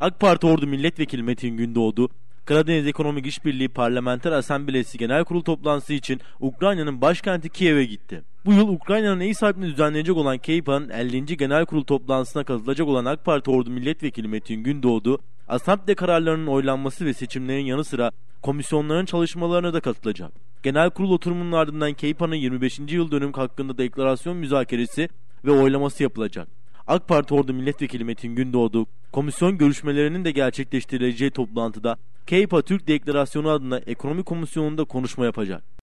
AK Parti Ordu Milletvekili Metin Gündoğdu, Karadeniz Ekonomik İşbirliği Parlamenter Asamblesi Genel Kurul toplantısı için Ukrayna'nın başkenti Kiev'e gitti. Bu yıl Ukrayna'nın ev sahipliğini düzenlenecek olan KEYPA'nın 50. Genel Kurul toplantısına katılacak olan AK Parti Ordu Milletvekili Metin Gündoğdu, Asambile kararlarının oylanması ve seçimlerin yanı sıra komisyonların çalışmalarına da katılacak. Genel kurul oturumunun ardından KEYPA'nın 25. yıl dönüm hakkında deklarasyon müzakeresi ve oylaması yapılacak. AK Parti Ordu Milletvekili Metin Gündoğdu, komisyon görüşmelerinin de gerçekleştirileceği toplantıda KEYPA Türk Deklarasyonu adına ekonomi komisyonunda konuşma yapacak.